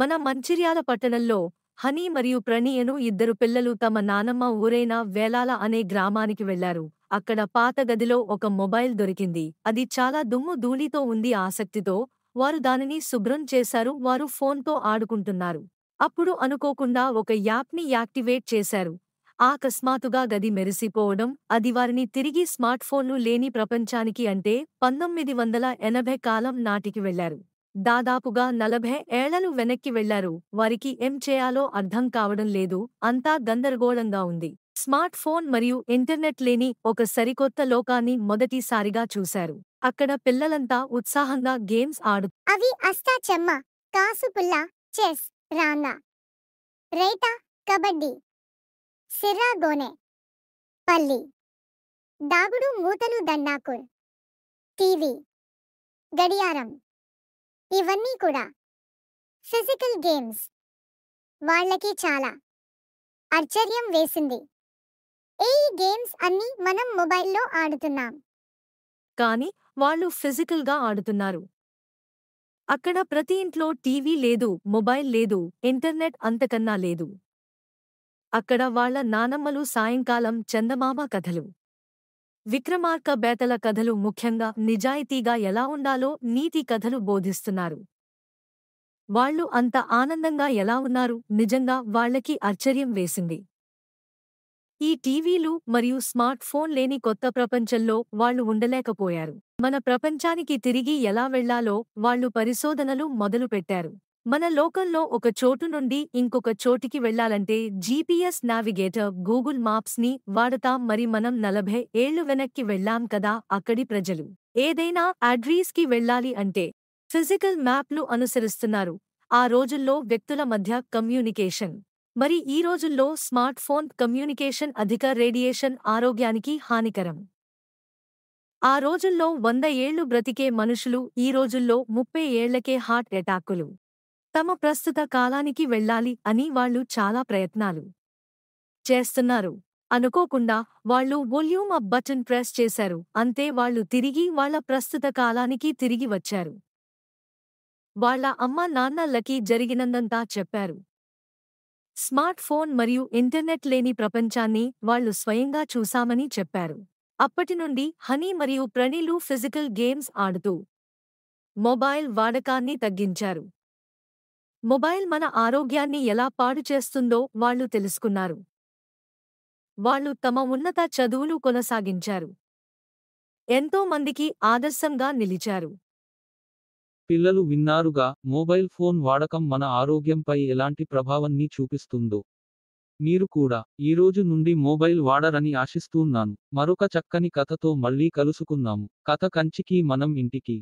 మన మంచిర్యాల పట్టణంలో హనీ మరియు ప్రణీయను ఇద్దరు పిల్లలు తమ నానమ్మ ఊరైన వేలాల అనే గ్రామానికి వెళ్లారు అక్కడ పాత గదిలో ఒక మొబైల్ దొరికింది అది చాలా దుమ్ము ధూళితో ఉంది ఆసక్తితో వారు దానిని శుభ్రం చేశారు వారు ఫోన్తో ఆడుకుంటున్నారు అప్పుడు అనుకోకుండా ఒక యాప్ని యాక్టివేట్ చేశారు ఆకస్మాతుగా గది మెరిసిపోవడం అది వారిని తిరిగి స్మార్ట్ఫోన్లు లేని ప్రపంచానికి అంటే పంతొమ్మిది వందల ఎనభై కాలం నాటికి వెళ్లారు దాదాపుగా నలభై ఏళ్లను వెనక్కి వెళ్లారు వారికి ఏం చేయాలో అర్థం కావడం లేదు అంతా గందరగోళంగా ఉంది స్మార్ట్ ఫోన్ మరియు ఇంటర్నెట్ లేని ఒక సరికొత్త లోకాన్ని మొదటిసారిగా చూశారు అక్కడ పిల్లలంతా ఉత్సాహంగా గేమ్స్ ఆడు అవి అస్తా చెమ్మ పుల్ల చెస్ రానా రైట కబడ్డీ సిర్రా గోనె పల్లి దాగుడు మూతలు దండాకుల్ టీవీ గడియారం ఇవన్నీ కూడా ఫిజికల్ గేమ్స్ వాళ్ళకి చాలా ఆశ్చర్యం వేసింది ఏ గేమ్స్ అన్ని మనం మొబైల్లో ఆడుతున్నాం కానీ వాళ్ళు ఫిజికల్గా ఆడుతున్నారు అక్కడ ప్రతి ఇంట్లో టీవీ లేదు మొబైల్ లేదు ఇంటర్నెట్ అంతకన్నా లేదు అక్కడ వాళ్ల నానమ్మలు సాయంకాలం చందమామ కథలు విక్రమార్క బేతల కథలు ముఖ్యంగా నిజాయితీగా ఎలా ఉండాలో నీతి కథలు బోధిస్తున్నారు వాళ్ళు అంత ఆనందంగా ఎలా ఉన్నారు నిజంగా వాళ్లకి ఆశ్చర్యం వేసింది ఈ టీవీలు మరియు స్మార్ట్ ఫోన్ లేని కొత్త ప్రపంచంలో వాళ్ళు ఉండలేకపోయారు మన ప్రపంచానికి తిరిగి ఎలా వెళ్లాలో వాళ్ళు పరిశోధనలు మొదలుపెట్టారు మన లోకంలో ఒక చోటు నుండి ఇంకొక చోటికి వెళ్లాలంటే జీపీఎస్ నావిగేటర్ గూగుల్ మ్యాప్స్ని వాడతాం మరి మనం నలభై ఏళ్లు వెనక్కి వెళ్లాం కదా అక్కడి ప్రజలు ఏదైనా అడ్రీస్కి వెళ్లాలి అంటే ఫిజికల్ మ్యాప్లు అనుసరిస్తున్నారు ఆ రోజుల్లో వ్యక్తుల మధ్య కమ్యూనికేషన్ మరి ఈ రోజుల్లో స్మార్ట్ ఫోన్ కమ్యూనికేషన్ అధిక రేడియేషన్ ఆరోగ్యానికి హానికరం ఆ రోజుల్లో వంద ఏళ్లు బ్రతికే మనుషులు ఈ రోజుల్లో ముప్పై ఏళ్లకే హార్ట్ ఎటాకులు తమ ప్రస్తుత కాలానికి వెళ్ళాలి అని వాళ్లు చాలా ప్రయత్నాలు చేస్తున్నారు అనుకోకుండా వాళ్ళు వొల్యూమ్ అప్ బటన్ ప్రెస్ చేశారు అంతే వాళ్ళు తిరిగి వాళ్ల ప్రస్తుత కాలానికి తిరిగి వచ్చారు వాళ్ల అమ్మ నాన్నలకి జరిగినందంతా చెప్పారు స్మార్ట్ ఫోన్ మరియు ఇంటర్నెట్ లేని ప్రపంచాన్ని వాళ్లు స్వయంగా చూశామని చెప్పారు అప్పటి నుండి హనీ మరియు ప్రణీలు ఫిజికల్ గేమ్స్ ఆడుతూ మొబైల్ వాడకాన్ని తగ్గించారు మొబైల్ మన ఆరోగ్యాన్ని ఎలా పాడు చేస్తుందో వాళ్లు తెలుసుకున్నారు వాళ్లు తమ ఉన్నత చదువులు కొనసాగించారు ఎంతో మందికి ఆదర్శంగా నిలిచారు పిల్లలు విన్నారుగా మొబైల్ ఫోన్ వాడకం మన ఆరోగ్యంపై ఎలాంటి ప్రభావాన్ని చూపిస్తుందో మీరు కూడా ఈ రోజు నుండి మొబైల్ వాడరని ఆశిస్తున్నాను మరొక చక్కని కథతో మళ్ళీ కలుసుకున్నాము కథ కంచికి మనం ఇంటికి